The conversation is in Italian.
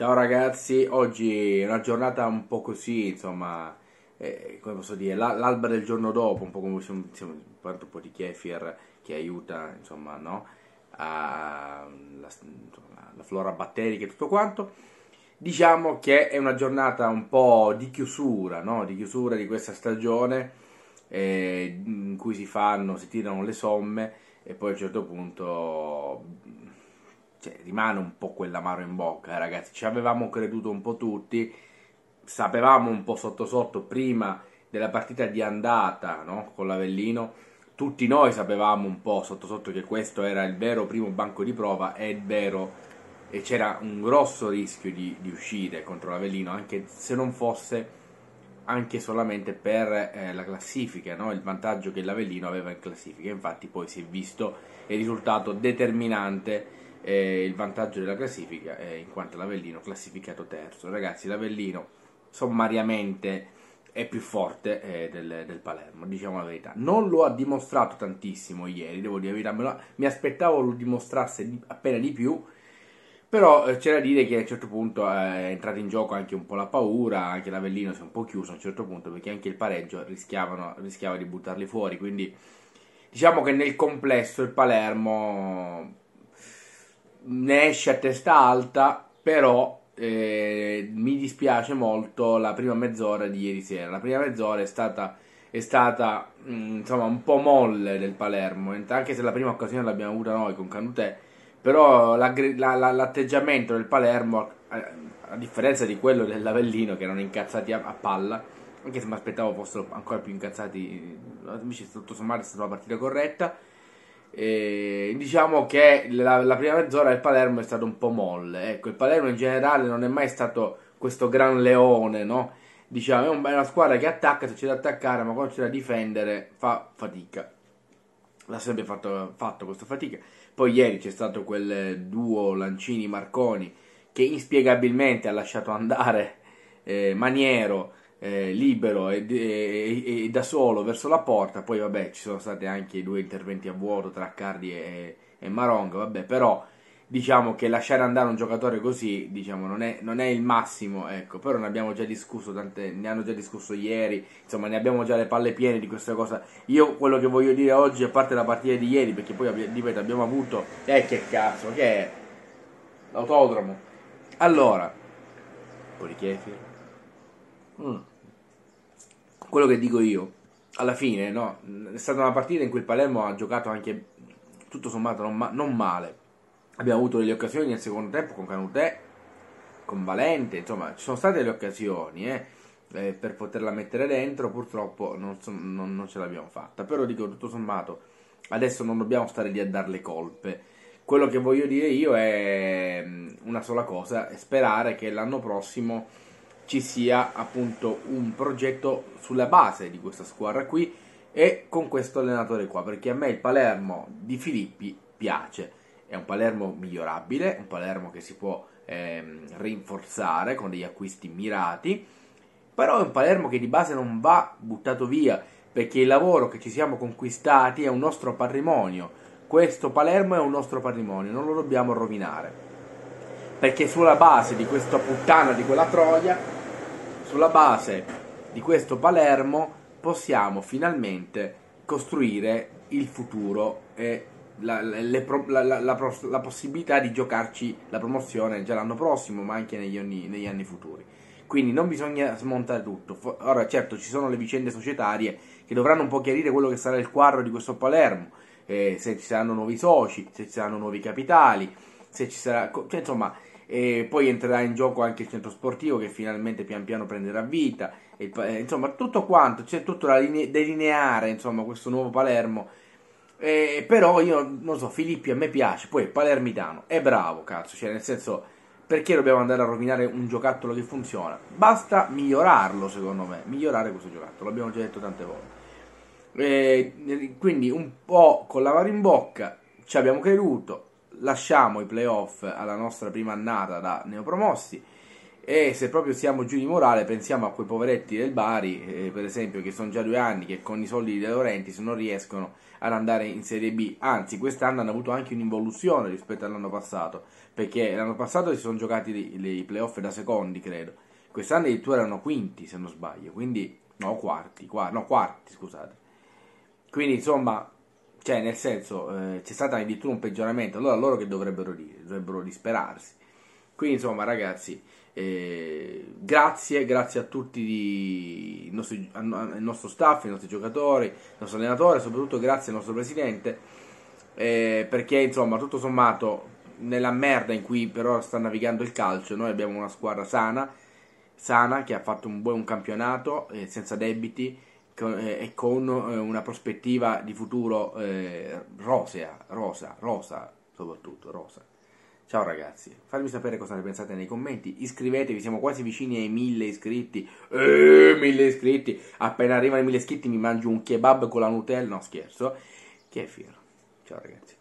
Ciao ragazzi, oggi è una giornata un po' così, insomma, eh, come posso dire, l'alba del giorno dopo, un po' come siamo, siamo parlando un po' di kefir che aiuta, insomma, no? A, la, insomma, la flora batterica e tutto quanto. Diciamo che è una giornata un po' di chiusura, no? Di chiusura di questa stagione eh, in cui si fanno, si tirano le somme e poi a un certo punto cioè, rimane un po' quell'amaro in bocca, eh, ragazzi. Ci avevamo creduto un po' tutti, sapevamo un po' sotto sotto prima della partita di andata no? con l'Avellino. Tutti noi sapevamo un po' sotto sotto che questo era il vero primo banco di prova, è vero, e c'era un grosso rischio di, di uscire contro l'Avellino, anche se non fosse anche solamente per eh, la classifica, no? il vantaggio che l'Avellino aveva in classifica. Infatti poi si è visto il risultato determinante eh, il vantaggio della classifica, eh, in quanto l'Avellino classificato terzo. Ragazzi, l'Avellino sommariamente è più forte eh, del, del, Palermo, diciamo la verità. Non lo ha dimostrato tantissimo ieri, devo dire la verità, mi aspettavo lo dimostrasse di, appena di più, però eh, c'è da dire che a un certo punto eh, è entrata in gioco anche un po' la paura, anche l'Avellino si è un po' chiuso a un certo punto, perché anche il pareggio rischiava di buttarli fuori, quindi diciamo che nel complesso il Palermo ne esce a testa alta, però eh, mi dispiace molto la prima mezz'ora di ieri sera. La prima mezz'ora è stata, è stata mh, mm, insomma, un po' molle del Palermo, anche se la prima occasione l'abbiamo avuta noi con Canutè, però la, la, l'atteggiamento del Palermo, a, a, differenza di quello dell'Avellino, che erano incazzati a, a palla, anche se mi aspettavo fossero ancora più incazzati, eh, invece tutto sommato è stata una partita corretta e diciamo che la, la, prima mezz'ora il Palermo è stato un po' molle. Ecco, il Palermo in generale non è mai stato questo gran leone, no? Diciamo, è, è una squadra che attacca se c'è da attaccare, ma quando c'è da difendere fa fatica. L'ha sempre fatto, fatto questa fatica. Poi ieri c'è stato quel duo Lancini-Marconi che inspiegabilmente ha lasciato andare eh, Maniero eh, libero e, e, e, da solo verso la porta. Poi, vabbè, ci sono stati anche i due interventi a vuoto tra Cardi e, e Maronga. Vabbè, però diciamo che lasciare andare un giocatore così diciamo, non, è, non, è, il massimo, ecco, però ne abbiamo già discusso tante, ne hanno già discusso ieri, insomma ne abbiamo già le palle piene di questa cosa. Io quello che voglio dire oggi, a parte la partita di ieri, perché poi ripeto abbiamo avuto, eh che cazzo, che è? L'autodromo. Allora, Polichefir, Mm. Quello che dico io, alla fine, no? È stata una partita in cui il Palermo ha giocato anche tutto sommato non, ma- non male. Abbiamo avuto delle occasioni nel secondo tempo con Canutè, con Valente, insomma, ci sono state le occasioni, eh? Eh, per poterla mettere dentro, purtroppo non, so, non, non, ce l'abbiamo fatta. Però dico tutto sommato, adesso non dobbiamo stare lì a dar le colpe. Quello che voglio dire io è mm, una sola cosa, sperare che l'anno prossimo ci sia appunto un progetto sulla base di questa squadra qui e con questo allenatore qua, perché a me il Palermo di Filippi piace. È un Palermo migliorabile, un Palermo che si può ehm, rinforzare con degli acquisti mirati, però è un Palermo che di base non va buttato via, perché il lavoro che ci siamo conquistati è un nostro patrimonio. Questo Palermo è un nostro patrimonio, non lo dobbiamo rovinare. Perché sulla base di questa puttana, di quella troia, sulla base di questo Palermo possiamo finalmente costruire il futuro e la, le, la, la, la, possibilità di giocarci la promozione già l'anno prossimo, ma anche negli anni, negli anni futuri. Quindi non bisogna smontare tutto. Ora, certo, ci sono le vicende societarie che dovranno un po' chiarire quello che sarà il quadro di questo Palermo, eh, se ci saranno nuovi soci, se ci saranno nuovi capitali, se ci sarà... Cioè, insomma, e poi entrerà in gioco anche il centro sportivo che finalmente pian piano prenderà vita, il, eh, insomma tutto quanto, c'è tutto da delineare insomma questo nuovo Palermo, eh, però io non so, Filippi a me piace, poi Palermitano, è bravo cazzo, cioè nel senso perché dobbiamo andare a rovinare un giocattolo che funziona? Basta migliorarlo, secondo me, migliorare questo giocattolo, l'abbiamo già detto tante volte. Eh, quindi un po' con la mano in bocca ci abbiamo creduto, lasciamo i playoff alla nostra prima annata da neopromossi e se proprio siamo giù di morale pensiamo a quei poveretti del Bari eh, per esempio che sono già due anni che con i soldi di De Laurentiis non riescono ad andare in Serie B anzi quest'anno hanno avuto anche un'involuzione rispetto all'anno passato perché l'anno passato si sono giocati i playoff da secondi credo quest'anno addirittura erano quinti se non sbaglio quindi no quarti, quarti no quarti scusate quindi insomma cioè nel senso eh, c'è stato addirittura un peggioramento, allora loro che dovrebbero, dovrebbero disperarsi. Quindi insomma ragazzi, eh, grazie, grazie a tutti di, il, nostro, il, nostro, staff, i nostri giocatori, il nostro allenatore, soprattutto grazie al nostro presidente, eh, perché insomma tutto sommato nella merda in cui però sta navigando il calcio, noi abbiamo una squadra sana, sana che ha fatto un buon campionato, eh, senza debiti eh, e con eh, una prospettiva di futuro eh, rosea, rosa, rosa soprattutto, rosa. Ciao ragazzi, fatemi sapere cosa ne pensate nei commenti, iscrivetevi, siamo quasi vicini ai mille iscritti, eeeh, mille iscritti, appena arrivano i mille iscritti mi mangio un kebab con la Nutella, no scherzo, che è fiero. Ciao ragazzi.